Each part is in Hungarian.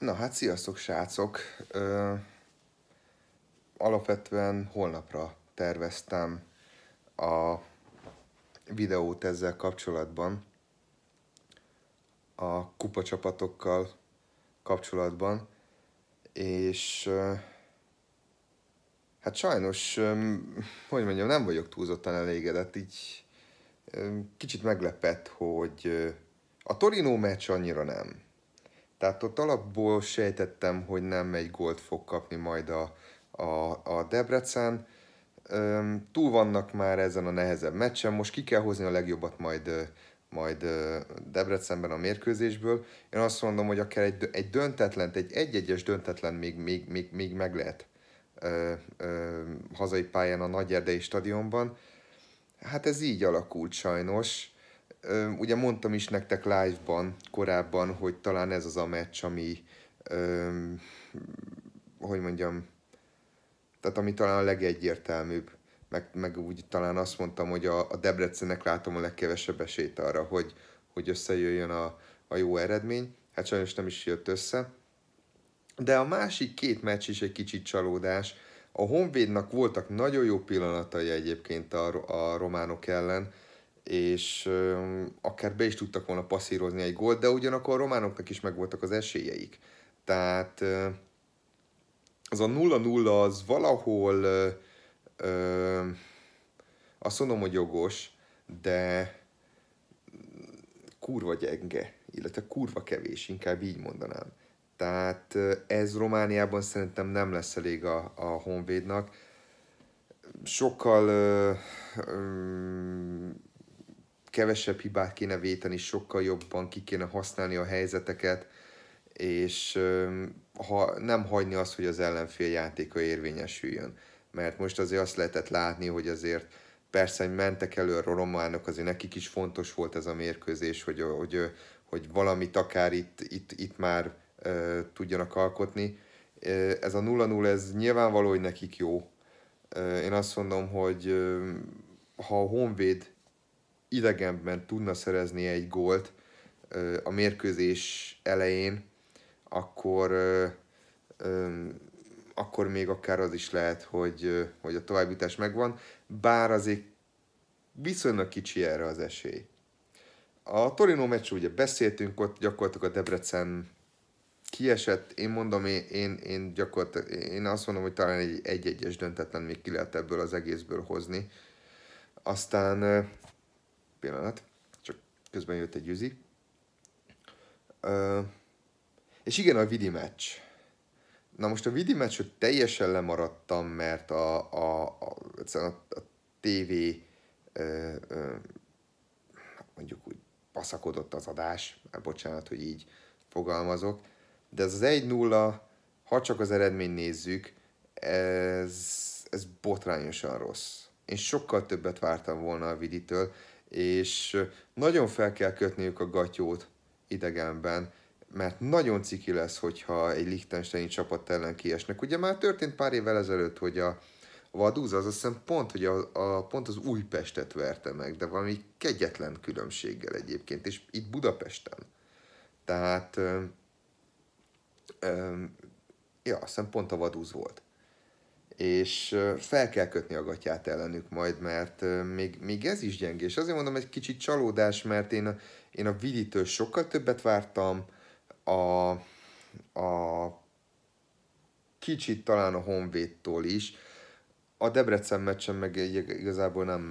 Na hát, sziasztok srácok! Ö, alapvetően holnapra terveztem a videót ezzel kapcsolatban, a kupacsapatokkal kapcsolatban, és ö, hát sajnos, ö, hogy mondjam, nem vagyok túlzottan elégedett, így ö, kicsit meglepett, hogy ö, a Torino meccs annyira nem tehát ott alapból sejtettem, hogy nem egy gólt fog kapni majd a, a, a Debrecen. Üm, túl vannak már ezen a nehezebb meccsen, most ki kell hozni a legjobbat majd, majd Debrecenben a mérkőzésből. Én azt mondom, hogy akár egy, egy döntetlen, egy egy-egyes döntetlen még, még, még, még meg lehet ö, ö, hazai pályán a Nagy Erdei stadionban. Hát ez így alakult sajnos ugye mondtam is nektek live-ban korábban, hogy talán ez az a meccs, ami, hogy mondjam, tehát ami talán a legegyértelműbb. Meg, meg úgy talán azt mondtam, hogy a, a Debrecennek látom a legkevesebb esélyt arra, hogy, hogy összejöjjön a, a jó eredmény. Hát sajnos nem is jött össze. De a másik két meccs is egy kicsit csalódás. A Honvédnak voltak nagyon jó pillanatai egyébként a, a románok ellen, és akár be is tudtak volna passzírozni egy gólt, de ugyanakkor a románoknak is megvoltak az esélyeik. Tehát az a 0-0 az valahol azt mondom, hogy jogos, de kurva gyenge, illetve kurva kevés, inkább így mondanám. Tehát ez Romániában szerintem nem lesz elég a, a Honvédnak. Sokkal ö, ö, kevesebb hibát kéne véteni, sokkal jobban ki kéne használni a helyzeteket, és ha nem hagyni azt, hogy az ellenfél játéka érvényesüljön. Mert most azért azt lehetett látni, hogy azért persze, hogy mentek elő a románok, azért nekik is fontos volt ez a mérkőzés, hogy, hogy, hogy valamit akár itt, itt, itt már e, tudjanak alkotni. Ez a 0-0, ez nyilvánvaló, hogy nekik jó. Én azt mondom, hogy ha a Honvéd idegenben tudna szerezni egy gólt a mérkőzés elején, akkor, akkor még akár az is lehet, hogy, hogy a továbbjutás megvan, bár azért viszonylag kicsi erre az esély. A Torino meccsről ugye beszéltünk, ott gyakorlatilag a Debrecen kiesett, én mondom, én, én, én, gyakorlatilag, én azt mondom, hogy talán egy, egy egyes döntetlen még ki lehet ebből az egészből hozni. Aztán pillanat, csak közben jött egy üzi. Ö, és igen, a vidi meccs. Na most a vidi hogy teljesen lemaradtam, mert a, a, a, a, a TV ö, ö, mondjuk úgy paszakodott az adás, már bocsánat, hogy így fogalmazok, de ez az 1-0, ha csak az eredményt nézzük, ez, ez botrányosan rossz. Én sokkal többet vártam volna a Viditől, és nagyon fel kell kötniük a gatyót idegenben, mert nagyon ciki lesz, hogyha egy Liechtensteini csapat ellen kiesnek. Ugye már történt pár évvel ezelőtt, hogy a Vaduz, az azt hiszem pont, hogy a, a, pont az Újpestet verte meg, de valami kegyetlen különbséggel egyébként, és itt Budapesten. Tehát, ö, ö, ja, azt hiszem pont a Vaduz volt és fel kell kötni a gatyát ellenük majd, mert még, még ez is gyengés. Azért mondom, egy kicsit csalódás, mert én, én a Viditől sokkal többet vártam, a, a kicsit talán a Honvédtól is. A Debrecen meccsen meg igazából nem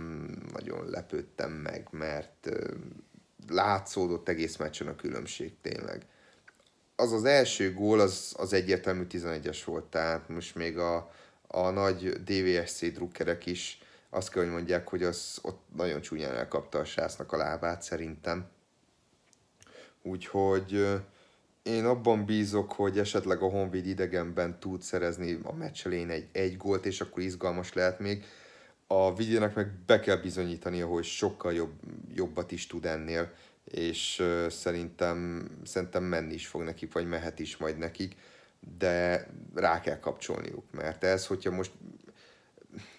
nagyon lepődtem meg, mert látszódott egész meccsen a különbség tényleg. Az az első gól, az, az egyértelmű 11-es volt, tehát most még a, a nagy DVSC drukkerek is azt kell, hogy mondják, hogy az ott nagyon csúnyán elkapta a sásznak a lábát szerintem. Úgyhogy én abban bízok, hogy esetleg a Honvéd idegenben tud szerezni a meccs elején egy, egy gólt, és akkor izgalmas lehet még. A Vigyének meg be kell bizonyítania, hogy sokkal jobb, jobbat is tud ennél, és szerintem, szerintem menni is fog nekik, vagy mehet is majd nekik de rá kell kapcsolniuk, mert ez, hogyha most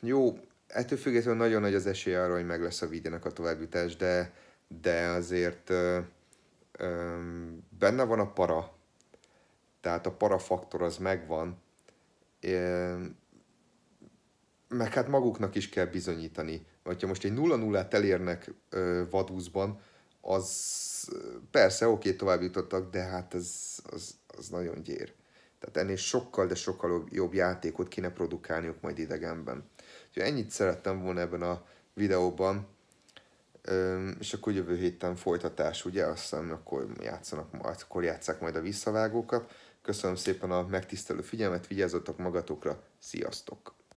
jó, ettől függetlenül nagyon nagy az esély arra, hogy meg lesz a Vídenek a továbbjutás, de, de azért ö, ö, benne van a para, tehát a para faktor az megvan, é, meg hát maguknak is kell bizonyítani. Vagy ha most egy 0 0 t elérnek ö, vadúzban, az persze oké, tovább jutottak, de hát ez az, az nagyon gyér. Tehát ennél sokkal, de sokkal jobb játékot kéne produkálniuk majd idegenben. Úgyhogy ennyit szerettem volna ebben a videóban, Üm, és akkor jövő héten folytatás, ugye? Azt hiszem, akkor, játszanak, akkor játszák majd a visszavágókat. Köszönöm szépen a megtisztelő figyelmet, vigyázzatok magatokra, sziasztok!